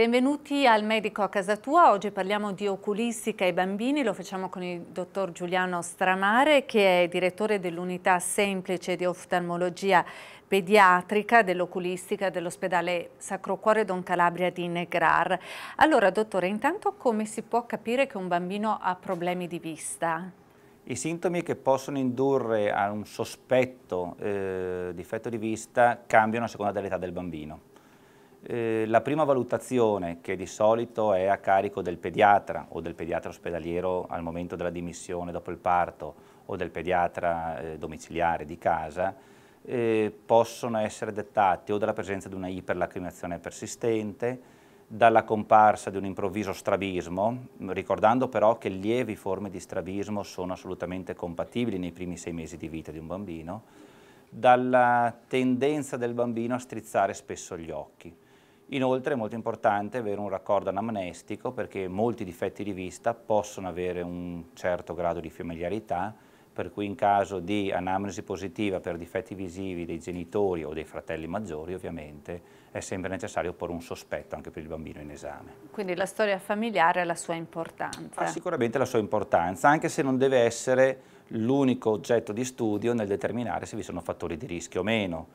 Benvenuti al Medico a casa tua, oggi parliamo di oculistica ai bambini, lo facciamo con il dottor Giuliano Stramare che è direttore dell'unità semplice di oftalmologia pediatrica dell'oculistica dell'ospedale Sacro Cuore Don Calabria di Negrar. Allora dottore, intanto come si può capire che un bambino ha problemi di vista? I sintomi che possono indurre a un sospetto eh, difetto di vista cambiano a seconda dell'età del bambino. Eh, la prima valutazione, che di solito è a carico del pediatra o del pediatra ospedaliero al momento della dimissione dopo il parto o del pediatra eh, domiciliare di casa, eh, possono essere dettati o dalla presenza di una iperlacrimazione persistente, dalla comparsa di un improvviso strabismo, mm, ricordando però che lievi forme di strabismo sono assolutamente compatibili nei primi sei mesi di vita di un bambino, dalla tendenza del bambino a strizzare spesso gli occhi. Inoltre è molto importante avere un raccordo anamnestico perché molti difetti di vista possono avere un certo grado di familiarità, per cui in caso di anamnesi positiva per difetti visivi dei genitori o dei fratelli maggiori ovviamente è sempre necessario porre un sospetto anche per il bambino in esame. Quindi la storia familiare ha la sua importanza? Ha sicuramente la sua importanza, anche se non deve essere l'unico oggetto di studio nel determinare se vi sono fattori di rischio o meno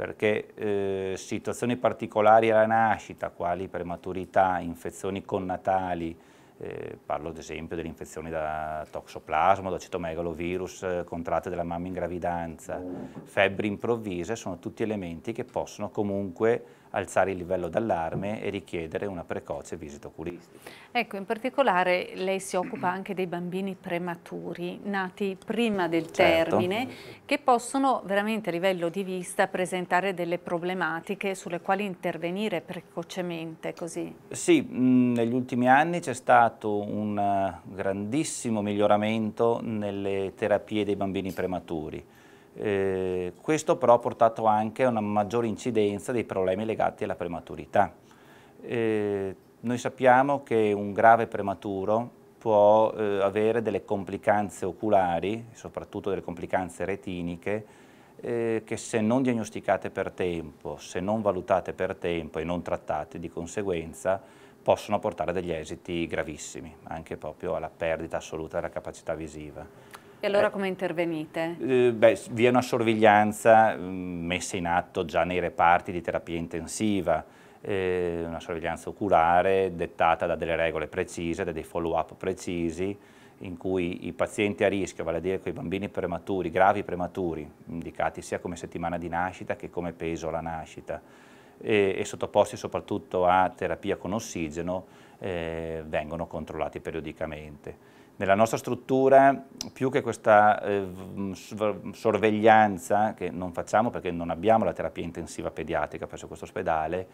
perché eh, situazioni particolari alla nascita, quali prematurità, infezioni connatali, eh, parlo ad esempio delle infezioni da toxoplasma, da citomegalovirus eh, contratte dalla mamma in gravidanza, febbri improvvise, sono tutti elementi che possono comunque alzare il livello d'allarme e richiedere una precoce visita oculistica. Ecco, in particolare lei si occupa anche dei bambini prematuri, nati prima del certo. termine, che possono veramente a livello di vista presentare delle problematiche sulle quali intervenire precocemente così. Sì, mh, mm, negli ultimi anni c'è stato un eh, grandissimo miglioramento nelle terapie dei bambini prematuri. Eh, questo però ha portato anche a una maggiore incidenza dei problemi legati alla prematurità. Eh, noi sappiamo che un grave prematuro può eh, avere delle complicanze oculari, soprattutto delle complicanze retiniche, eh, che se non diagnosticate per tempo, se non valutate per tempo e non trattate di conseguenza, possono portare degli esiti gravissimi, anche proprio alla perdita assoluta della capacità visiva. E allora eh, come intervenite? Eh, beh, vi è una sorveglianza mm, messa in atto già nei reparti di terapia intensiva, eh, una sorveglianza oculare dettata da delle regole precise, da dei follow-up precisi, in cui i pazienti a rischio, vale a dire quei bambini prematuri, gravi prematuri, indicati sia come settimana di nascita che come peso alla nascita, e, e sottoposti soprattutto a terapia con ossigeno, eh, vengono controllati periodicamente nella nostra struttura più che questa eh, sorveglianza che non facciamo perché non abbiamo la terapia intensiva pediatrica presso questo ospedale,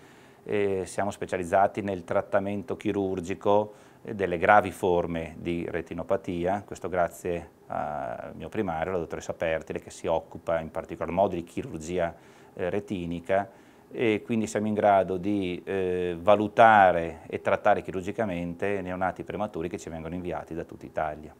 eh, siamo specializzati nel trattamento chirurgico eh, delle gravi forme di retinopatia, questo grazie al mio primario, la dottoressa Pertile, che si occupa in particolar modo di chirurgia eh, retinica e quindi siamo in grado di eh, valutare e trattare chirurgicamente neonati prematuri che ci vengono inviati da tutta Italia.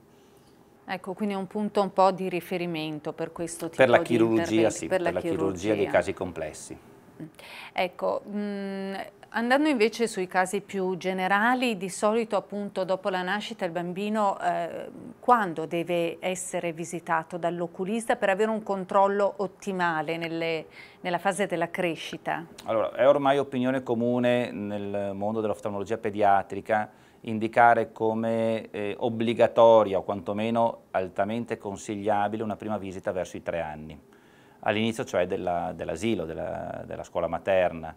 Ecco, quindi è un punto un po' di riferimento per questo tipo per la di chirurgia, sì, per, per la, chirurgia. chirurgia dei casi complessi. Mm. Ecco, mh, mm, Andando invece sui casi più generali, di solito appunto dopo la nascita il bambino eh, quando deve essere visitato dall'oculista per avere un controllo ottimale nelle, nella fase della crescita? Allora, è ormai opinione comune nel mondo dell'oftalmologia pediatrica indicare come eh, obbligatoria o quantomeno altamente consigliabile una prima visita verso i tre anni, all'inizio cioè dell'asilo, della, della, della scuola materna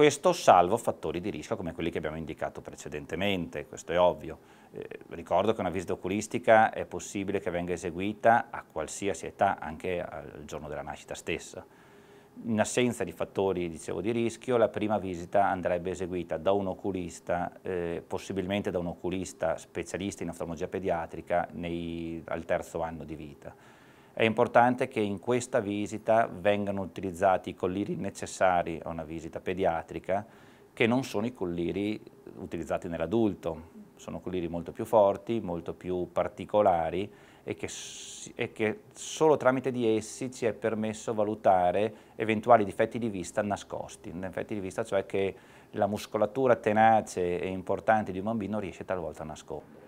questo salvo fattori di rischio come quelli che abbiamo indicato precedentemente, questo è ovvio. Eh, ricordo che una visita oculistica è possibile che venga eseguita a qualsiasi età, anche al giorno della nascita stessa. In assenza di fattori dicevo, di rischio, la prima visita andrebbe eseguita da un oculista, eh, possibilmente da un oculista specialista in oftalmologia pediatrica nei, al terzo anno di vita è importante che in questa visita vengano utilizzati i colliri necessari a una visita pediatrica, che non sono i colliri utilizzati nell'adulto. Sono colliri molto più forti, molto più particolari e che, e che solo tramite di essi ci è permesso valutare eventuali difetti di vista nascosti, difetti di vista cioè che la muscolatura tenace e importante di un bambino riesce talvolta a nascondere.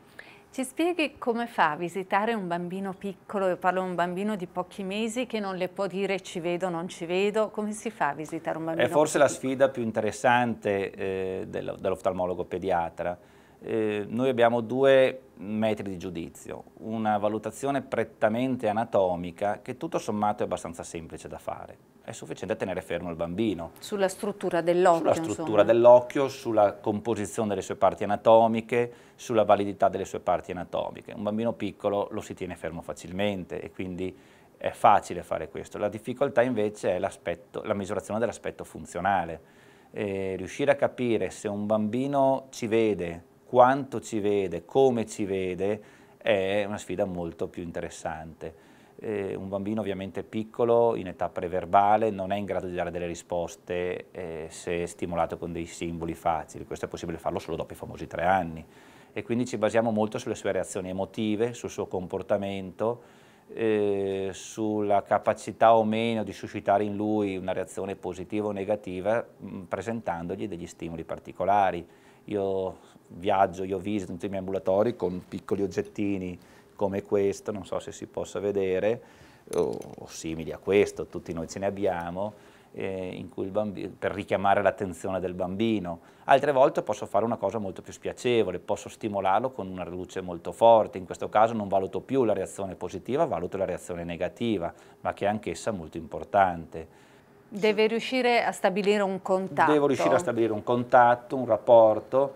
Ci spieghi come fa a visitare un bambino piccolo, io parlo di un bambino di pochi mesi che non le può dire ci vedo, non ci vedo, come si fa a visitare un bambino? È forse la sfida più interessante eh, dell'oftalmologo pediatra, eh, noi abbiamo due metri di giudizio, una valutazione prettamente anatomica che tutto sommato è abbastanza semplice da fare. È sufficiente tenere fermo il bambino. Sulla struttura dell'occhio. Sulla struttura dell'occhio, sulla composizione delle sue parti anatomiche, sulla validità delle sue parti anatomiche. Un bambino piccolo lo si tiene fermo facilmente e quindi è facile fare questo. La difficoltà invece è la misurazione dell'aspetto funzionale. Eh, riuscire a capire se un bambino ci vede, quanto ci vede, come ci vede, è una sfida molto più interessante. Eh, un bambino ovviamente piccolo, in età preverbale, non è in grado di dare delle risposte eh, se stimolato con dei simboli facili, questo è possibile farlo solo dopo i famosi tre anni e quindi ci basiamo molto sulle sue reazioni emotive, sul suo comportamento, eh, sulla capacità o meno di suscitare in lui una reazione positiva o negativa mh, mm, presentandogli degli stimoli particolari. Io viaggio, io visito tutti i miei ambulatori con piccoli oggettini come questo, non so se si possa vedere, o, o simili a questo, tutti noi ce ne abbiamo, eh, bambino, per richiamare l'attenzione del bambino. Altre volte posso fare una cosa molto più spiacevole, posso stimolarlo con una luce molto forte, in questo caso non valuto più la reazione positiva, valuto la reazione negativa, ma che è anch'essa molto importante. Deve riuscire a stabilire un contatto. Devo riuscire a stabilire un contatto, un rapporto,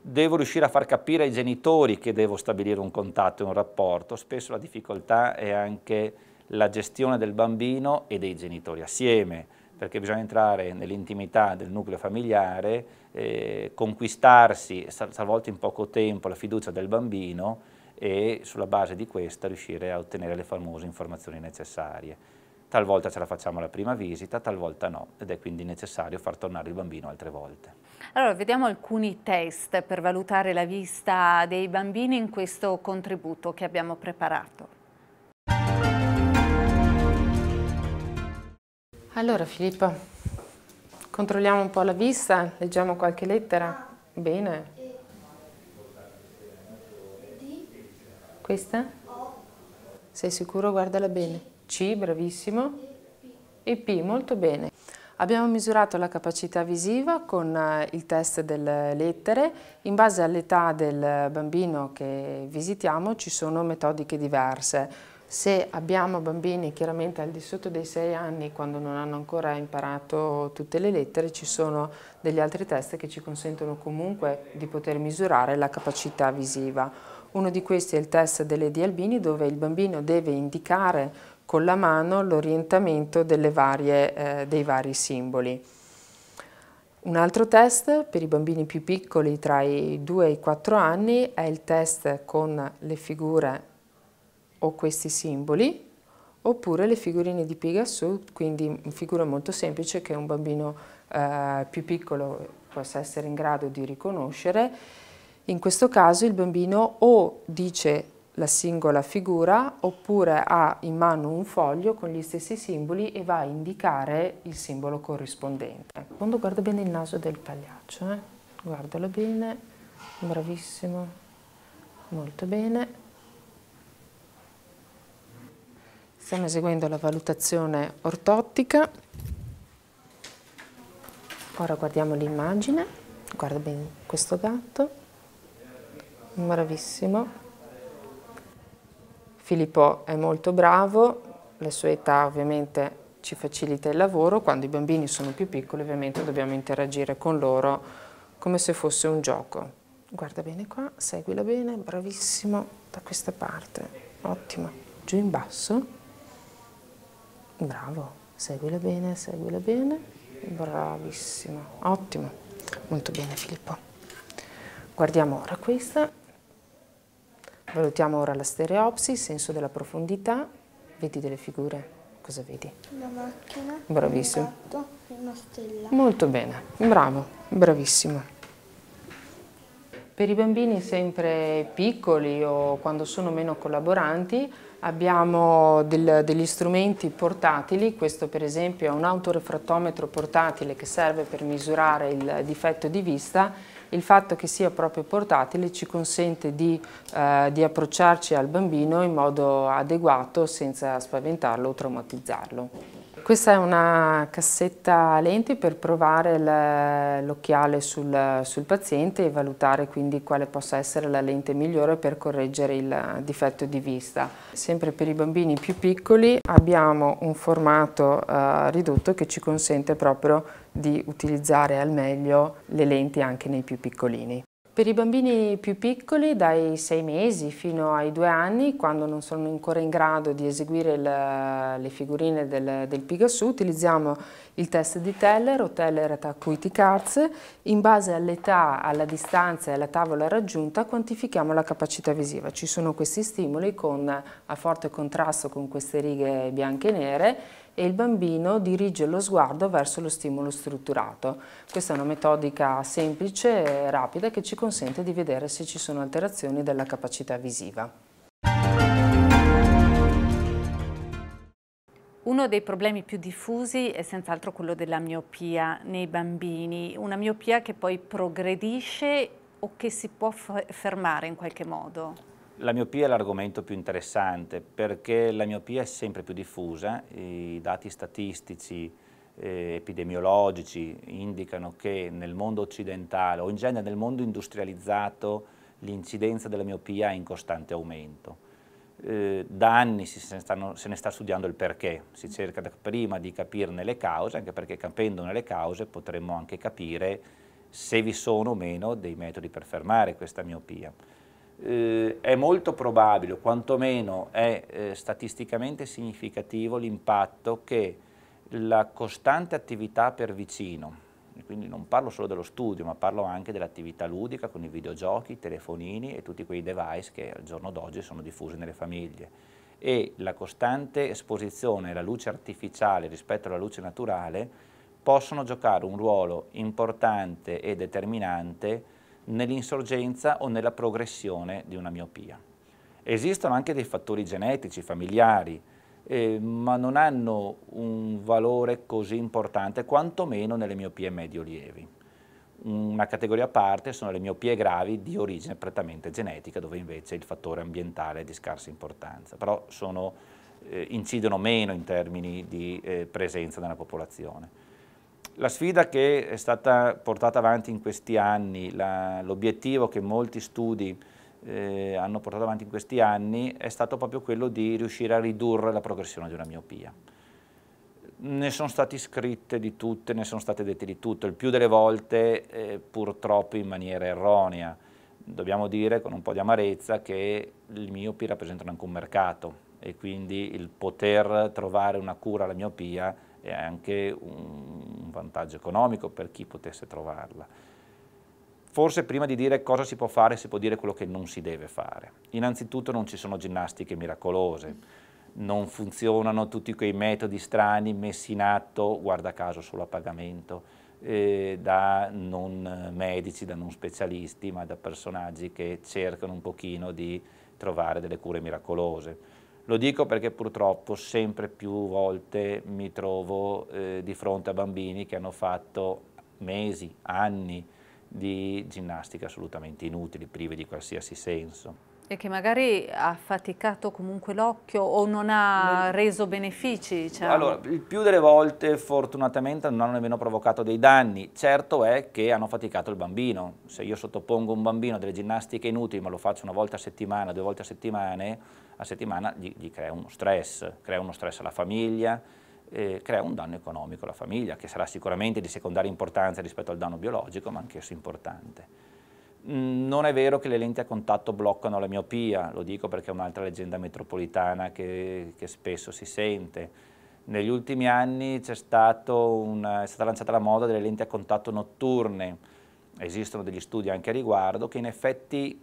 devo riuscire a far capire ai genitori che devo stabilire un contatto e un rapporto. Spesso la difficoltà è anche la gestione del bambino e dei genitori assieme, perché bisogna entrare nell'intimità del nucleo familiare, eh, conquistarsi, talvolta in poco tempo, la fiducia del bambino e sulla base di questa riuscire a ottenere le famose informazioni necessarie. Talvolta ce la facciamo alla prima visita, talvolta no, ed è quindi necessario far tornare il bambino altre volte. Allora, vediamo alcuni test per valutare la vista dei bambini in questo contributo che abbiamo preparato. Allora Filippo, controlliamo un po' la vista, leggiamo qualche lettera. Bene. Questa? Questa? Sei sicuro? Guardala bene. C, bravissimo. E P, molto bene. Abbiamo misurato la capacità visiva con eh, il test delle lettere. In base all'età del bambino che visitiamo ci sono metodiche diverse. Se abbiamo bambini chiaramente al di sotto dei 6 anni, quando non hanno ancora imparato tutte le lettere, ci sono degli altri test che ci consentono comunque di poter misurare la capacità visiva. Uno di questi è il test delle di Albini dove il bambino deve indicare con la mano l'orientamento eh, dei vari simboli. Un altro test per i bambini più piccoli tra i 2 e i 4 anni è il test con le figure o questi simboli oppure le figurine di Picasso, quindi figura molto semplice che un bambino eh, più piccolo possa essere in grado di riconoscere in questo caso il bambino o dice la singola figura oppure ha in mano un foglio con gli stessi simboli e va a indicare il simbolo corrispondente. Quando guarda bene il naso del pagliaccio, eh? guardalo bene, bravissimo, molto bene. Stiamo eseguendo la valutazione ortottica. Ora guardiamo l'immagine, guarda bene questo gatto bravissimo. Filippo è molto bravo, la sua età ovviamente ci facilita il lavoro, quando i bambini sono più piccoli ovviamente dobbiamo interagire con loro come se fosse un gioco. Guarda bene qua, seguila bene, bravissimo, da questa parte, ottimo, giù in basso, bravo, seguila bene, seguila bene, bravissimo, ottimo, molto bene Filippo. Guardiamo ora questa. Valutiamo ora la stereopsi, senso della profondità. Vedi delle figure? Cosa vedi? Una macchina, Bravissimo. un gatto una stella. Molto bene, bravo, bravissimo. Per i bambini sempre piccoli o quando sono meno collaboranti abbiamo del, degli strumenti portatili, questo per esempio è un autorefrattometro portatile che serve per misurare il difetto di vista il fatto che sia proprio portatile ci consente di, eh, di approcciarci al bambino in modo adeguato senza spaventarlo o traumatizzarlo. Questa è una cassetta lenti per provare l'occhiale sul, sul, paziente e valutare quindi quale possa essere la lente migliore per correggere il difetto di vista. Sempre per i bambini più piccoli abbiamo un formato eh, ridotto che ci consente proprio di utilizzare al meglio le lenti anche nei più piccolini. Per i bambini più piccoli, dai 6 mesi fino ai 2 anni, quando non sono ancora in grado di eseguire le, le figurine del, del Picasso, utilizziamo il test di Teller o Teller Acuity Arts. In base all'età, alla distanza e alla tavola raggiunta quantifichiamo la capacità visiva. Ci sono questi stimoli con, a forte contrasto con queste righe bianche e nere e il bambino dirige lo sguardo verso lo stimolo strutturato. Questa è una metodica semplice e rapida che ci consente di vedere se ci sono alterazioni della capacità visiva. Uno dei problemi più diffusi è senz'altro quello della miopia nei bambini, una miopia che poi progredisce o che si può fermare in qualche modo? La miopia è l'argomento più interessante perché la miopia è sempre più diffusa, i dati statistici eh, epidemiologici indicano che nel mondo occidentale o in genere nel mondo industrializzato l'incidenza della miopia è in costante aumento. Eh, da anni se ne, stanno, se ne, sta studiando il perché, si cerca prima di capirne le cause, anche perché capendone le cause potremmo anche capire se vi sono o meno dei metodi per fermare questa miopia eh, è molto probabile, quantomeno è eh, statisticamente significativo l'impatto che la costante attività per vicino, quindi non parlo solo dello studio, ma parlo anche dell'attività ludica con i videogiochi, i telefonini e tutti quei device che al giorno d'oggi sono diffusi nelle famiglie e la costante esposizione alla luce artificiale rispetto alla luce naturale possono giocare un ruolo importante e determinante nell'insorgenza o nella progressione di una miopia. Esistono anche dei fattori genetici, familiari, eh, ma non hanno un valore così importante quantomeno nelle miopie medio-lievi. Una categoria a parte sono le miopie gravi di origine prettamente genetica, dove invece il fattore ambientale è di scarsa importanza, però sono, eh, incidono meno in termini di eh, presenza nella popolazione. La sfida che è stata portata avanti in questi anni, l'obiettivo che molti studi eh, hanno portato avanti in questi anni è stato proprio quello di riuscire a ridurre la progressione di una miopia. Ne sono state scritte di tutte, ne sono state dette di tutto, il più delle volte eh, purtroppo in maniera erronea. Dobbiamo dire con un po' di amarezza che i miopi rappresentano anche un mercato e quindi il poter trovare una cura alla miopia e anche un vantaggio economico per chi potesse trovarla. Forse prima di dire cosa si può fare si può dire quello che non si deve fare. Innanzitutto non ci sono ginnastiche miracolose non funzionano tutti quei metodi strani messi in atto, guarda caso solo a pagamento, eh, da non eh, medici, da non specialisti, ma da personaggi che cercano un pochino di trovare delle cure miracolose. Lo dico perché purtroppo sempre più volte mi trovo eh, di fronte a bambini che hanno fatto mesi, anni di ginnastica assolutamente inutili, privi di qualsiasi senso. E che magari ha faticato comunque l'occhio o non ha reso benefici? Diciamo. Allora, il più delle volte fortunatamente non hanno nemmeno provocato dei danni. Certo è che hanno faticato il bambino. Se io sottopongo un bambino a delle ginnastiche inutili, ma lo faccio una volta a settimana, due volte a, settimana, a settimana, gli, gli crea uno stress, crea uno stress alla famiglia, eh, crea un danno economico alla famiglia, che sarà sicuramente di secondaria importanza rispetto al danno biologico, ma anch'esso importante. Mm, non è vero che le lenti a contatto bloccano la miopia, lo dico perché è un'altra leggenda metropolitana che, che spesso si sente. Negli ultimi anni una, è stata lanciata la moda delle lenti a contatto notturne, esistono degli studi anche a riguardo, che in effetti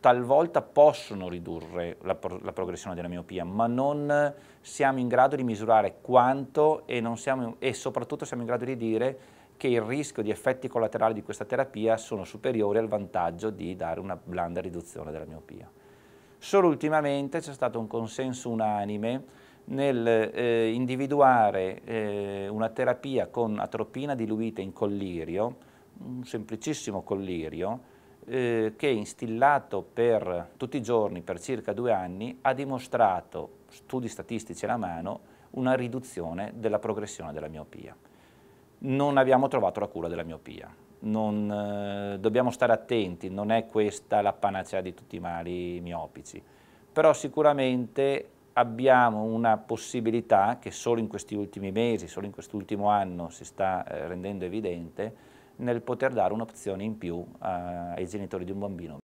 talvolta possono ridurre la, la, progressione della miopia, ma non siamo in grado di misurare quanto e, siamo, e soprattutto siamo in grado di dire che il rischio di effetti collaterali di questa terapia sono superiori al vantaggio di dare una blanda riduzione della miopia. Solo ultimamente c'è stato un consenso unanime nel eh, individuare eh, una terapia con atropina diluita in collirio, un semplicissimo collirio, eh, che instillato per tutti i giorni per circa due anni ha dimostrato, studi statistici alla mano, una riduzione della progressione della miopia non abbiamo trovato la cura della miopia. Non, eh, dobbiamo stare attenti, non è questa la panacea di tutti i mali miopici, però sicuramente abbiamo una possibilità che solo in questi ultimi mesi, solo in quest'ultimo anno si sta eh, rendendo evidente, nel poter dare un'opzione in più eh, ai genitori di un bambino.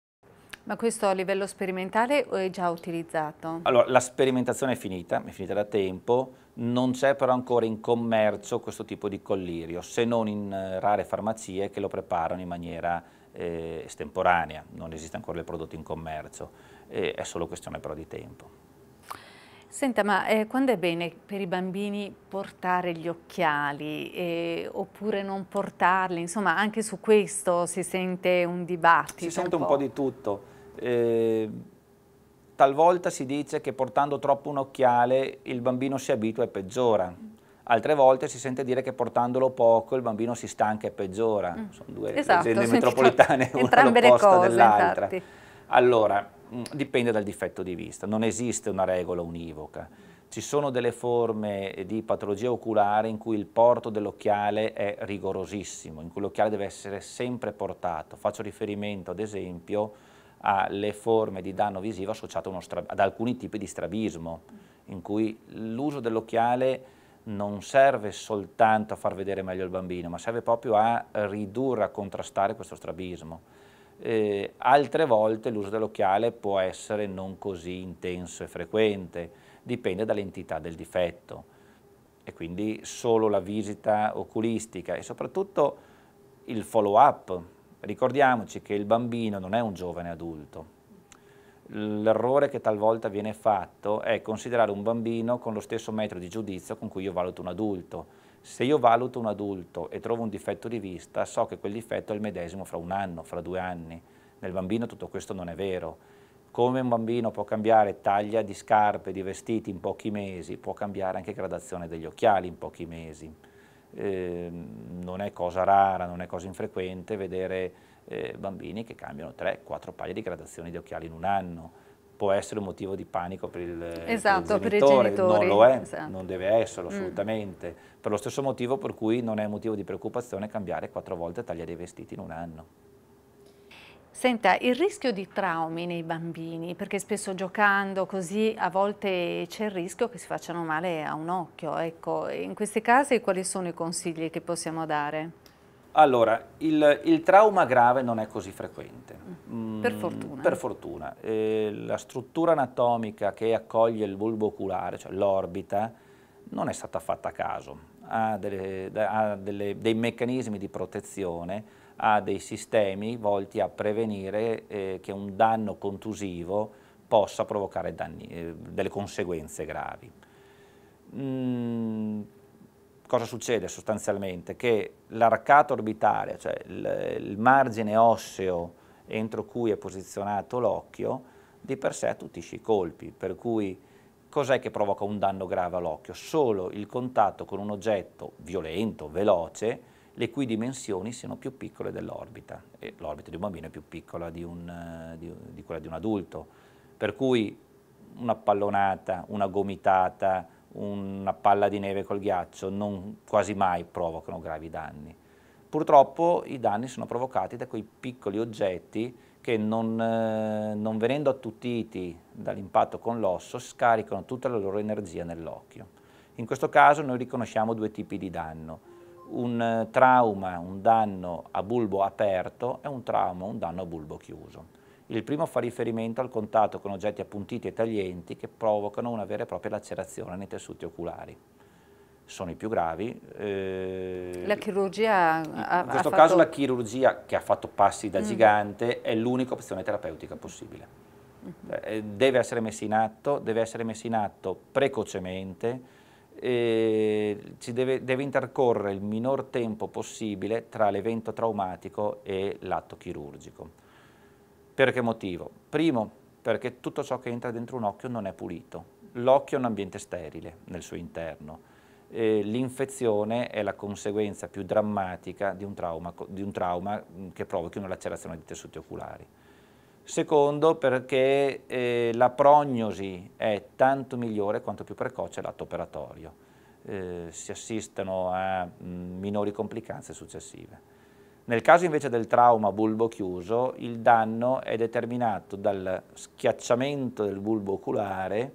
Ma questo a livello sperimentale o è già utilizzato? Allora, la sperimentazione è finita, è finita da tempo, non c'è però ancora in commercio questo tipo di collirio, se non in eh, rare farmacie che lo preparano in maniera eh, estemporanea, non esiste ancora il prodotto in commercio, eh, è solo questione però di tempo. Senta, ma eh, quando è bene per i bambini portare gli occhiali eh, oppure non portarli? Insomma, anche su questo si sente un dibattito. Si sente un po', un po di tutto. Ehm, talvolta si dice che portando troppo un occhiale il bambino si abitua e peggiora. Mm. Altre volte si sente dire che portandolo poco il bambino si stanca e peggiora. Mm. Sono due esatto, leggende metropolitane, una l'opposta dell'altra. Allora, mm, dipende dal difetto di vista, non esiste una regola univoca. Ci sono delle forme di patologia oculare in cui il porto dell'occhiale è rigorosissimo, in cui l'occhiale deve essere sempre portato. Faccio riferimento, ad esempio, alle forme di danno visivo associato ad alcuni tipi di strabismo, in cui l'uso dell'occhiale non serve soltanto a far vedere meglio il bambino, ma serve proprio a ridurre, a contrastare questo strabismo. Eh, altre volte l'uso dell'occhiale può essere non così intenso e frequente, dipende dall'entità del difetto e quindi solo la visita oculistica e soprattutto il follow up Ricordiamoci che il bambino non è un giovane adulto. L'errore che talvolta viene fatto è considerare un bambino con lo stesso metro di giudizio con cui io valuto un adulto. Se io valuto un adulto e trovo un difetto di vista, so che quel difetto è il medesimo fra un anno, fra due anni. Nel bambino tutto questo non è vero. Come un bambino può cambiare taglia di scarpe, di vestiti in pochi mesi, può cambiare anche gradazione degli occhiali in pochi mesi. Ehm, non è cosa rara, non è cosa infrequente vedere eh, bambini che cambiano 3-4 paia di gradazioni di occhiali in un anno. Può essere un motivo di panico per il, esatto, per il genitore, per non lo è, esatto. non deve esserlo mm. assolutamente. Mm. Per lo stesso motivo per cui non è motivo di preoccupazione cambiare 4 volte taglia dei vestiti in un anno. Senta, il rischio di traumi nei bambini, perché spesso giocando così a volte c'è il rischio che si facciano male a un occhio, ecco, in questi casi quali sono i consigli che possiamo dare? Allora, il, il trauma grave non è così frequente. Mm, mm, per fortuna. per fortuna. Eh, la struttura anatomica che accoglie il bulbo oculare, cioè l'orbita, non è stata fatta a caso, ha, delle, ha delle, dei meccanismi di protezione ha dei sistemi volti a prevenire eh, che un danno contusivo possa provocare danni, eh, delle conseguenze gravi. Mm, cosa succede sostanzialmente? Che l'arcata orbitale, cioè il, il margine osseo entro cui è posizionato l'occhio, di per sé attutisce i colpi, per cui cos'è che provoca un danno grave all'occhio? Solo il contatto con un oggetto violento, veloce, le cui dimensioni siano più piccole dell'orbita. E l'orbita di un bambino è più piccola di, un, eh, di, di quella di un adulto, per cui una pallonata, una gomitata, una palla di neve col ghiaccio non quasi mai provocano gravi danni. Purtroppo i danni sono provocati da quei piccoli oggetti che non, eh, non venendo attutiti dall'impatto con l'osso scaricano tutta la loro energia nell'occhio. In questo caso noi riconosciamo due tipi di danno un eh, trauma, un danno a bulbo aperto e un trauma, un danno a bulbo chiuso. Il primo fa riferimento al contatto con oggetti appuntiti e taglienti che provocano una vera e propria lacerazione nei tessuti oculari. Sono i più gravi. Eh, la chirurgia ha, In questo ha caso fatto... la chirurgia, che ha fatto passi da mm. gigante, è l'unica opzione terapeutica possibile. Mm -hmm. eh, deve essere messa in atto, deve essere messa in atto precocemente, eh, deve, deve, intercorrere il minor tempo possibile tra l'evento traumatico e l'atto chirurgico. Per che motivo? Primo, perché tutto ciò che entra dentro un occhio non è pulito. L'occhio è un ambiente sterile nel suo interno. Eh, L'infezione è la conseguenza più drammatica di un trauma, di un trauma mm, che provochi una lacerazione dei tessuti oculari. Secondo perché eh, la prognosi è tanto migliore quanto più precoce l'atto operatorio. Eh, si assistono a mh, mm, minori complicanze successive. Nel caso invece del trauma bulbo chiuso, il danno è determinato dal schiacciamento del bulbo oculare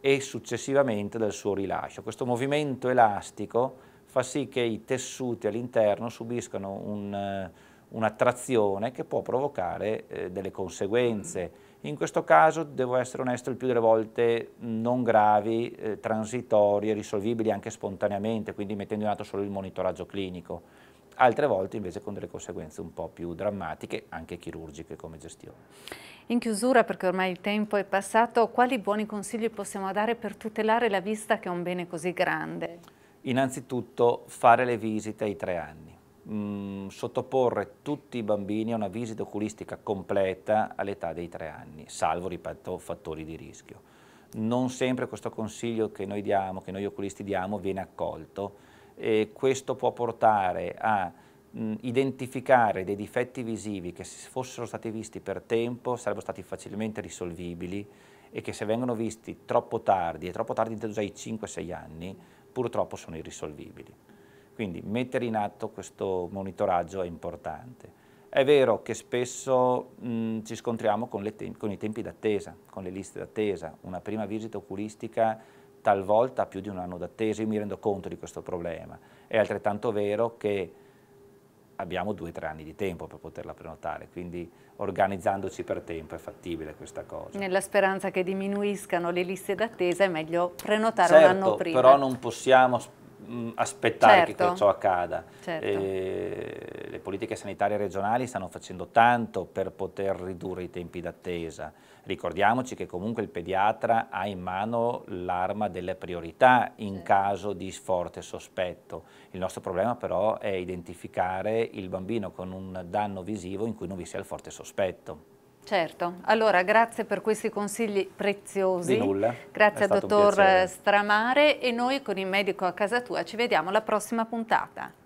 e successivamente dal suo rilascio. Questo movimento elastico fa sì che i tessuti all'interno subiscano un eh, un'attrazione che può provocare eh, delle conseguenze. In questo caso, devo essere onesto, il più delle volte non gravi, eh, transitorie, risolvibili anche spontaneamente, quindi mettendo in atto solo il monitoraggio clinico. Altre volte invece con delle conseguenze un po' più drammatiche, anche chirurgiche come gestione. In chiusura, perché ormai il tempo è passato, quali buoni consigli possiamo dare per tutelare la vista che è un bene così grande? Innanzitutto fare le visite ai tre anni mh, mm, sottoporre tutti i bambini a una visita oculistica completa all'età dei tre anni, salvo, ripeto, fattori di rischio. Non sempre questo consiglio che noi diamo, che noi oculisti diamo, viene accolto e questo può portare a mh, mm, identificare dei difetti visivi che se fossero stati visti per tempo sarebbero stati facilmente risolvibili e che se vengono visti troppo tardi, e troppo tardi inteso ai 5-6 anni, purtroppo sono irrisolvibili. Quindi mettere in atto questo monitoraggio è importante. È vero che spesso mh, ci scontriamo con, con i tempi d'attesa, con le liste d'attesa. Una prima visita oculistica talvolta ha più di un anno d'attesa, io mi rendo conto di questo problema. È altrettanto vero che abbiamo due o tre anni di tempo per poterla prenotare, quindi organizzandoci per tempo è fattibile questa cosa. Nella speranza che diminuiscano le liste d'attesa è meglio prenotare certo, un anno certo, prima. però non possiamo mh, mm, aspettare certo. che ciò accada. Certo. Eh, le politiche sanitarie regionali stanno facendo tanto per poter ridurre i tempi d'attesa. Ricordiamoci che comunque il pediatra ha in mano l'arma delle priorità in certo. caso di forte sospetto. Il nostro problema però è identificare il bambino con un danno visivo in cui non vi sia il forte sospetto. Certo, allora grazie per questi consigli preziosi. Di nulla. Grazie a dottor Stramare e noi con il medico a casa tua ci vediamo alla prossima puntata.